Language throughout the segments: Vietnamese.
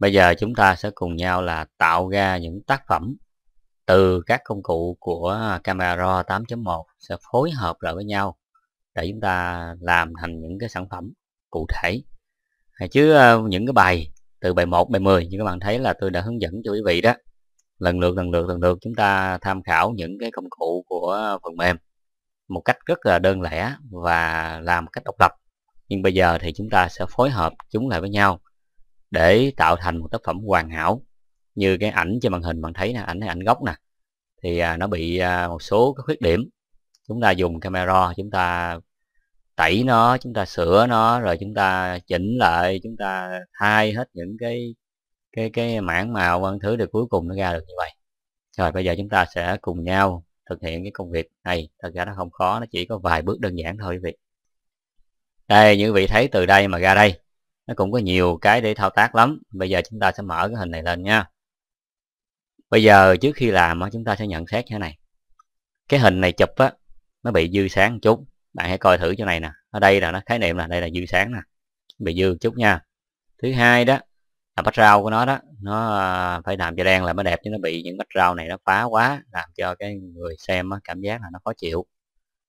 Bây giờ chúng ta sẽ cùng nhau là tạo ra những tác phẩm từ các công cụ của camera RAW 8.1 sẽ phối hợp lại với nhau để chúng ta làm thành những cái sản phẩm cụ thể. Chứ ờ, những cái bài từ bài 1, bài 10 như các bạn thấy là tôi đã hướng dẫn cho quý vị đó. Lần lượt, lần lượt, lần lượt chúng ta tham khảo những cái công cụ của phần mềm một cách rất là đơn lẻ và làm cách độc lập. Nhưng bây giờ thì chúng ta sẽ phối hợp chúng lại với nhau để tạo thành một tác phẩm hoàn hảo như cái ảnh trên màn hình bạn thấy nè ảnh này ảnh gốc nè thì à, nó bị à, một số cái khuyết điểm chúng ta dùng camera chúng ta tẩy nó chúng ta sửa nó rồi chúng ta chỉnh lại chúng ta thay hết những cái cái cái mảng màu văn thứ để cuối cùng nó ra được như vậy rồi bây giờ chúng ta sẽ cùng nhau thực hiện cái công việc này thật ra nó không khó nó chỉ có vài bước đơn giản thôi quý vị đây như vị thấy từ đây mà ra đây nó cũng có nhiều cái để thao tác lắm bây giờ chúng ta sẽ mở cái hình này lên nha bây giờ trước khi làm chúng ta sẽ nhận xét như thế này cái hình này chụp á nó bị dư sáng một chút bạn hãy coi thử chỗ này nè ở đây là nó khái niệm là đây là dư sáng nè bị dư chút nha thứ hai đó là bách rau của nó đó nó à, phải làm cho đen là mới đẹp chứ nó bị những bách rau này nó phá quá làm cho cái người xem cảm giác là nó khó chịu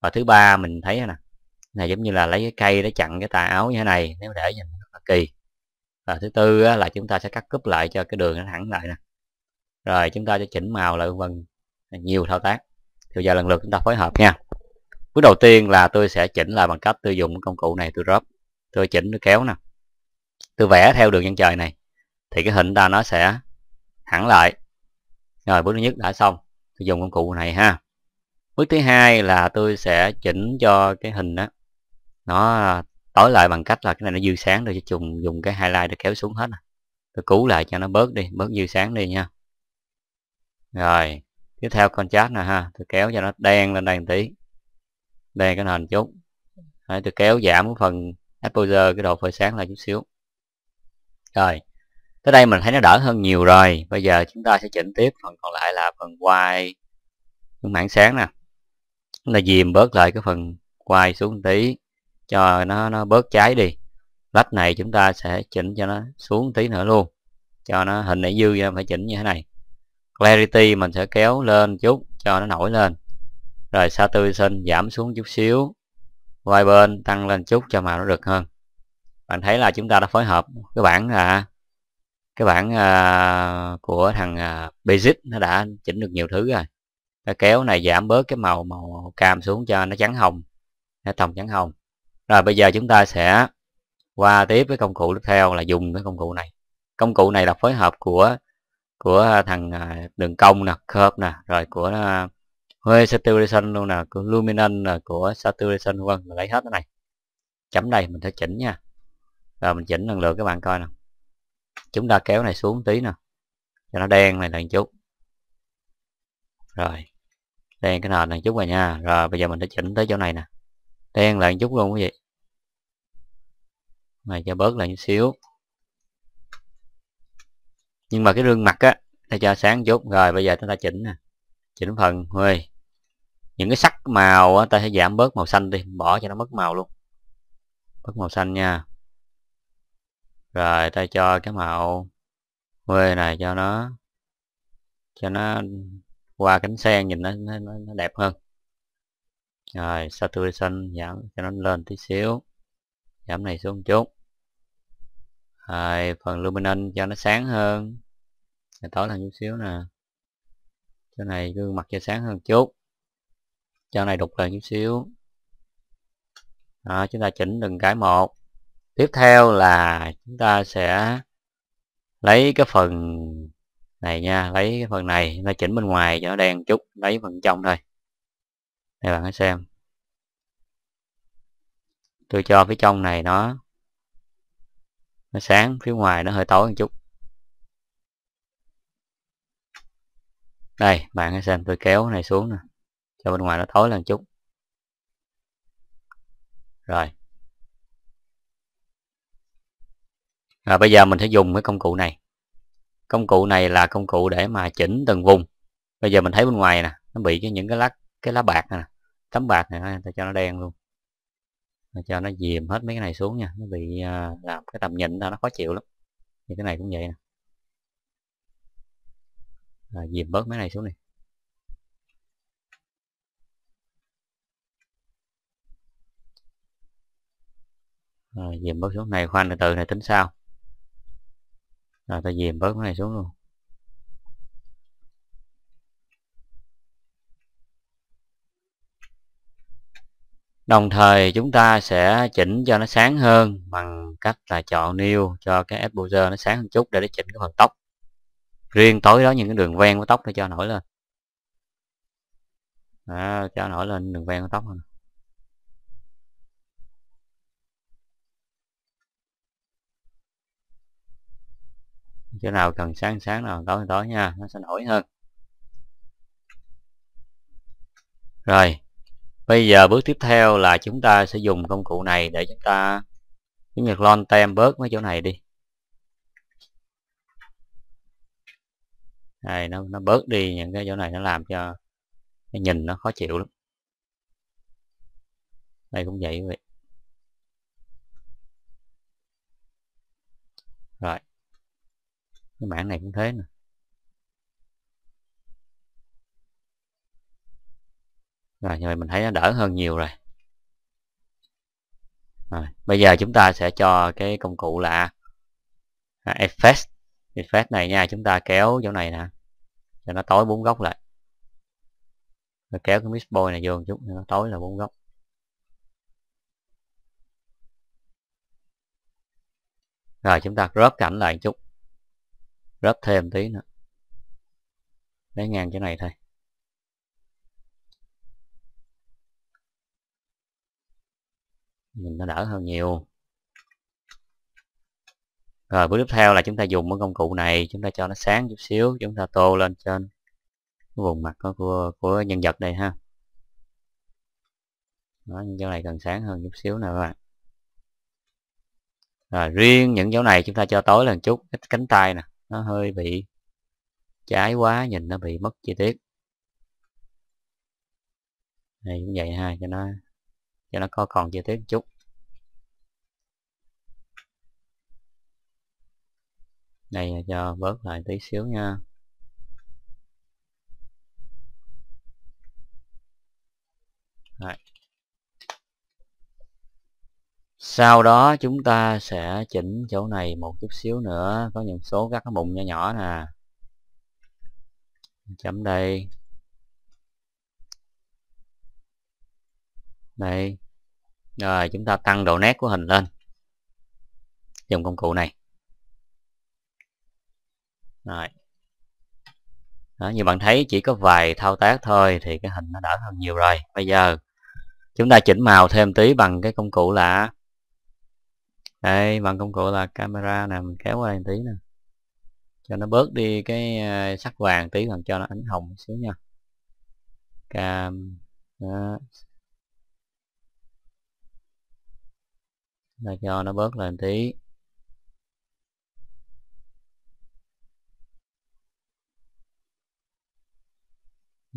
và thứ ba mình thấy nè này giống như là lấy cái cây để chặn cái tà áo như thế này nếu để nhìn kỳ và thứ tư là chúng ta sẽ cắt cúp lại cho cái đường nó thẳng lại nè rồi chúng ta sẽ chỉnh màu lại vân nhiều thao tác thì giờ lần lượt chúng ta phối hợp nha bước đầu tiên là tôi sẽ chỉnh lại bằng cách tôi dùng công cụ này tôi drop tôi chỉnh tôi kéo nè tôi vẽ theo đường chân trời này thì cái hình ta nó sẽ thẳng lại rồi bước thứ nhất đã xong tôi dùng công cụ này ha bước thứ hai là tôi sẽ chỉnh cho cái hình đó nó tối lại bằng cách là cái này nó dư sáng rồi chứ dùng dùng cái highlight để kéo xuống hết à. tôi cứu lại cho nó bớt đi bớt dư sáng đi nha rồi tiếp theo con chat nè ha tôi kéo cho nó đen lên đây một tí đen cái nền chút Đấy, tôi kéo giảm cái phần exposure cái độ phơi sáng lại chút xíu rồi tới đây mình thấy nó đỡ hơn nhiều rồi bây giờ chúng ta sẽ chỉnh tiếp phần còn lại là phần quay cái mảng sáng nè là dìm bớt lại cái phần quay xuống tí cho nó nó bớt cháy đi lách này chúng ta sẽ chỉnh cho nó xuống tí nữa luôn cho nó hình này dư ra phải chỉnh như thế này clarity mình sẽ kéo lên chút cho nó nổi lên rồi saturation giảm xuống chút xíu vai bên tăng lên chút cho màu nó rực hơn bạn thấy là chúng ta đã phối hợp cái bản là cái bản à, của thằng à, basic nó đã chỉnh được nhiều thứ rồi ta kéo này giảm bớt cái màu màu cam xuống cho nó trắng hồng nó tầm trắng hồng rồi bây giờ chúng ta sẽ qua tiếp với công cụ tiếp theo là dùng cái công cụ này. Công cụ này là phối hợp của của thằng à, đường cong nè, curve nè, rồi của à, hơi saturation luôn nè, của luminance nè, của saturation luôn mình lấy hết cái này. Chấm đây mình sẽ chỉnh nha. Rồi mình chỉnh lần lượt các bạn coi nè. Chúng ta kéo này xuống tí nè. Cho nó đen này lần chút. Rồi. Đen cái nền này chút rồi nha. Rồi bây giờ mình sẽ chỉnh tới chỗ này nè đen lại một chút luôn quý vị này cho bớt lại một xíu nhưng mà cái gương mặt á ta cho sáng chút rồi bây giờ chúng ta chỉnh nè chỉnh phần huê những cái sắc màu á, ta sẽ giảm bớt màu xanh đi bỏ cho nó mất màu luôn mất màu xanh nha rồi ta cho cái màu huê này cho nó cho nó qua cánh sen nhìn nó, nó, nó đẹp hơn rồi saturation giảm cho nó lên tí xíu giảm này xuống chút rồi phần luminance cho nó sáng hơn rồi tối hơn chút xíu nè chỗ này gương mặt cho sáng hơn chút chỗ này đục lên chút xíu đó, chúng ta chỉnh từng cái một tiếp theo là chúng ta sẽ lấy cái phần này nha lấy cái phần này chúng ta chỉnh bên ngoài cho nó đen chút lấy phần trong thôi đây bạn hãy xem. Tôi cho phía trong này nó nó sáng, phía ngoài nó hơi tối một chút. Đây, bạn hãy xem tôi kéo cái này xuống nè. Cho bên ngoài nó tối lên chút. Rồi. À, bây giờ mình sẽ dùng cái công cụ này. Công cụ này là công cụ để mà chỉnh từng vùng. Bây giờ mình thấy bên ngoài nè, nó bị cái những cái lắc cái lá bạc này nè tấm bạc này người ta cho nó đen luôn ta cho nó dìm hết mấy cái này xuống nha nó bị à, làm cái tầm nhìn ra nó khó chịu lắm như cái này cũng vậy nè à, dìm bớt mấy này xuống đi rồi dìm bớt xuống này khoan từ từ này tính sao rồi ta dìm bớt cái này xuống luôn Đồng thời chúng ta sẽ chỉnh cho nó sáng hơn bằng cách là chọn new cho cái exposure nó sáng hơn chút để nó chỉnh cái phần tóc. Riêng tối đó những cái đường ven của tóc nó cho nổi lên. Đó, cho nổi lên đường ven của tóc hơn. chỗ nào cần sáng sáng nào tối tối nha nó sẽ nổi hơn rồi Bây giờ bước tiếp theo là chúng ta sẽ dùng công cụ này để chúng ta chúng ta lon tem bớt mấy chỗ này đi. này nó, nó bớt đi những cái chỗ này nó làm cho cái nhìn nó khó chịu lắm. Đây cũng vậy vậy Rồi. Cái mảng này cũng thế nè. rồi như vậy mình thấy nó đỡ hơn nhiều rồi rồi bây giờ chúng ta sẽ cho cái công cụ là à, effect effect này nha chúng ta kéo chỗ này nè cho nó tối bốn góc lại rồi kéo cái mixboy này vô một chút nó tối là bốn góc rồi chúng ta rớp cảnh lại một chút rớp thêm tí nữa lấy ngang chỗ này thôi nhìn nó đỡ hơn nhiều rồi bước tiếp theo là chúng ta dùng cái công cụ này chúng ta cho nó sáng chút xíu chúng ta tô lên trên vùng mặt của, của nhân vật đây ha đó, những dấu này cần sáng hơn chút xíu nào các bạn rồi riêng những chỗ này chúng ta cho tối lên chút cái cánh tay nè nó hơi bị trái quá nhìn nó bị mất chi tiết Đây cũng vậy ha cho nó cho nó có còn chi tiết chút đây cho bớt lại tí xíu nha Rồi. sau đó chúng ta sẽ chỉnh chỗ này một chút xíu nữa có những số các cái mụn nhỏ nhỏ nè chấm đây đây rồi chúng ta tăng độ nét của hình lên dùng công cụ này rồi đó, như bạn thấy chỉ có vài thao tác thôi thì cái hình nó đỡ hơn nhiều rồi bây giờ chúng ta chỉnh màu thêm tí bằng cái công cụ là đây bằng công cụ là camera nè mình kéo qua tí nè cho nó bớt đi cái ờ, sắc vàng tí còn cho nó ánh hồng xíu nha cam đó, ta cho nó bớt lên tí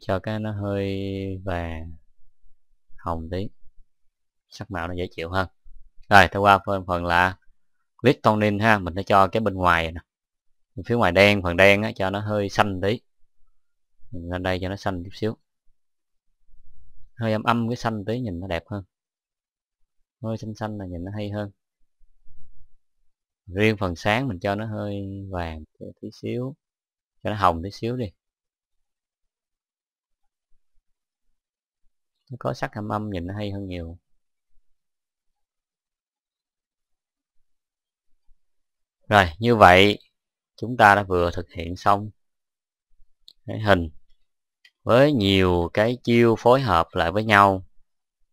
cho cái nó hơi vàng hồng tí sắc màu nó dễ chịu hơn rồi ta qua phần, phần là click tonin ha mình sẽ cho cái bên ngoài này, phía ngoài đen phần đen á, cho nó hơi xanh tí mình lên đây cho nó xanh chút xíu hơi âm âm cái xanh tí nhìn nó đẹp hơn hơi xanh xanh là nhìn nó hay hơn riêng phần sáng mình cho nó hơi vàng tí xíu cho nó hồng tí xíu đi nó có sắc hàm âm nhìn nó hay hơn nhiều rồi như vậy chúng ta đã vừa thực hiện xong cái hình với nhiều cái chiêu phối hợp lại với nhau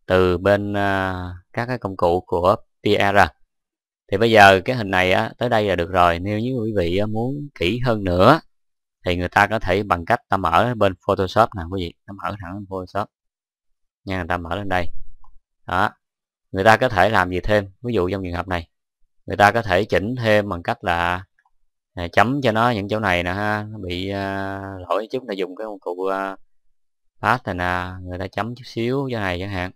từ bên uh, các cái công cụ của PR à. thì bây giờ cái hình này á, tới đây là được rồi nếu như quý vị muốn kỹ hơn nữa thì người ta có thể bằng cách ta mở bên Photoshop nè quý vị ta mở thẳng Photoshop nha người ta mở lên đây đó người ta có thể làm gì thêm ví dụ trong trường hợp này người ta có thể chỉnh thêm bằng cách là này, chấm cho nó những chỗ này nè ha nó bị uh, lỗi chút là dùng cái công cụ uh, à, pass này nè người ta chấm chút xíu chỗ này chẳng hạn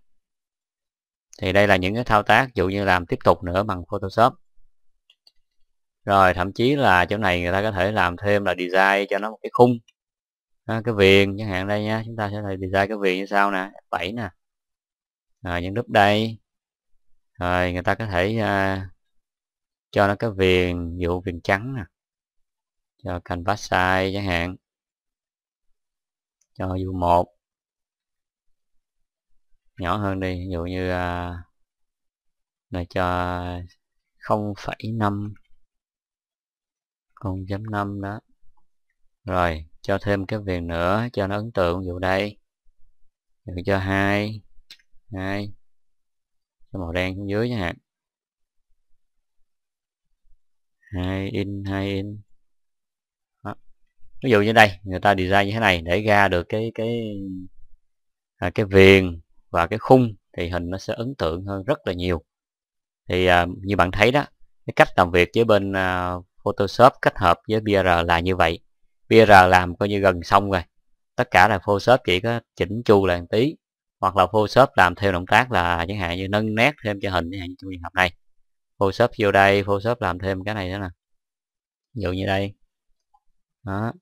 thì đây là những cái thao tác dụ như làm tiếp tục nữa bằng Photoshop rồi thậm chí là chỗ này người ta có thể làm thêm là design cho nó một cái khung à, cái viền chẳng hạn đây nha chúng ta sẽ là design cái viền như sau nè F7 nè rồi những lúc đây rồi người ta có thể uh, cho nó cái viền dụ viền trắng nè cho canvas size chẳng hạn cho dù một nhỏ hơn đi ví dụ như à, là cho 0,5 0.5 đó rồi cho thêm cái viền nữa cho nó ấn tượng ví dụ đây ví dụ cho 2, 2, cho màu đen xuống dưới nha hạn 2 in 2 in đó. ví dụ như đây người ta design như thế này để ra được cái cái à, cái viền và cái khung thì hình nó sẽ ấn tượng hơn rất là nhiều thì à, như bạn thấy đó cái cách làm việc với bên à, Photoshop kết hợp với BR là như vậy BR làm coi như gần xong rồi tất cả là Photoshop chỉ có chỉnh chu là một tí hoặc là Photoshop làm theo động tác là chẳng hạn như nâng nét thêm cho hình như trong trường hợp này Photoshop vô đây Photoshop làm thêm cái này nữa nè ví dụ như đây đó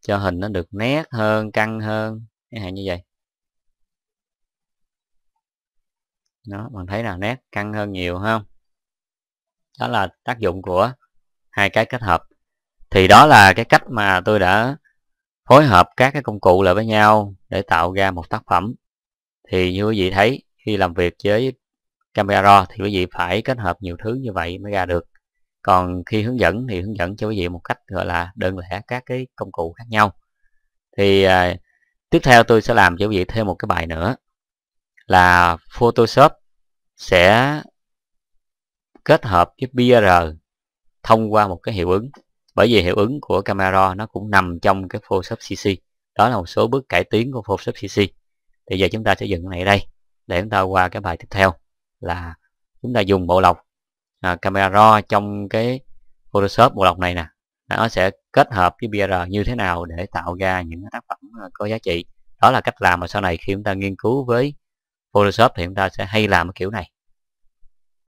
cho hình nó được nét hơn căng hơn chẳng hạn như vậy nó bạn thấy là nét căng hơn nhiều không đó là tác dụng của hai cái kết hợp thì đó là cái cách mà tôi đã phối hợp các cái công cụ lại với nhau để tạo ra một tác phẩm thì như quý vị thấy khi làm việc với camera raw thì quý vị phải kết hợp nhiều thứ như vậy mới ra được còn khi hướng dẫn thì hướng dẫn cho quý vị một cách gọi là đơn lẻ các cái công cụ khác nhau thì à, tiếp theo tôi sẽ làm cho quý vị thêm một cái bài nữa là Photoshop sẽ kết hợp với BR thông qua một cái hiệu ứng bởi vì hiệu ứng của camera nó cũng nằm trong cái Photoshop CC đó là một số bước cải tiến của Photoshop CC thì giờ chúng ta sẽ dựng cái này đây để chúng ta qua cái bài tiếp theo là chúng ta dùng bộ lọc à, camera raw trong cái Photoshop bộ lọc này nè nó sẽ kết hợp với BR như thế nào để tạo ra những tác phẩm có giá trị đó là cách làm mà sau này khi chúng ta nghiên cứu với Photoshop thì chúng ta sẽ hay làm cái kiểu này